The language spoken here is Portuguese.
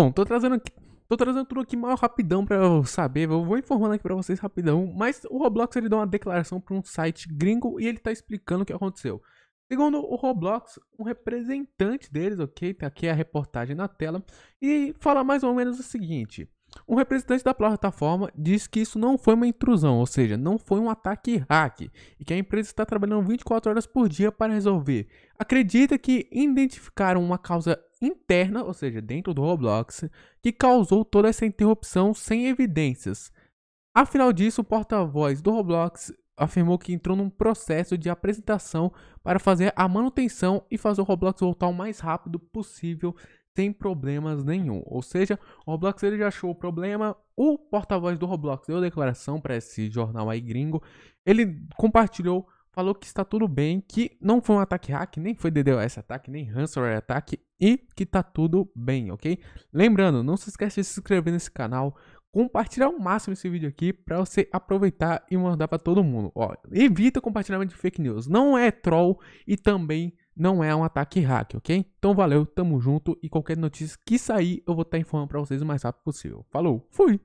Bom, tô trazendo aqui. Tô trazendo tudo aqui mal rapidão pra eu saber, eu vou informando aqui pra vocês rapidão, mas o Roblox ele deu uma declaração pra um site gringo e ele tá explicando o que aconteceu. Segundo o Roblox, um representante deles, ok? Tá aqui a reportagem na tela, e fala mais ou menos o seguinte. Um representante da plataforma diz que isso não foi uma intrusão, ou seja, não foi um ataque hack, e que a empresa está trabalhando 24 horas por dia para resolver. Acredita que identificaram uma causa interna, ou seja, dentro do Roblox, que causou toda essa interrupção sem evidências. Afinal disso, o porta-voz do Roblox afirmou que entrou num processo de apresentação para fazer a manutenção e fazer o Roblox voltar o mais rápido possível sem problemas nenhum. Ou seja, o Roblox ele já achou o problema, o porta-voz do Roblox deu declaração para esse jornal aí gringo, ele compartilhou falou que está tudo bem, que não foi um ataque hack, nem foi DDoS ataque, nem ransomware ataque e que está tudo bem, ok? Lembrando, não se esqueça de se inscrever nesse canal, compartilhar o máximo esse vídeo aqui para você aproveitar e mandar para todo mundo. Ó, evita compartilhamento de fake news, não é troll e também não é um ataque hack, ok? Então valeu, tamo junto e qualquer notícia que sair eu vou estar tá informando para vocês o mais rápido possível. Falou, fui!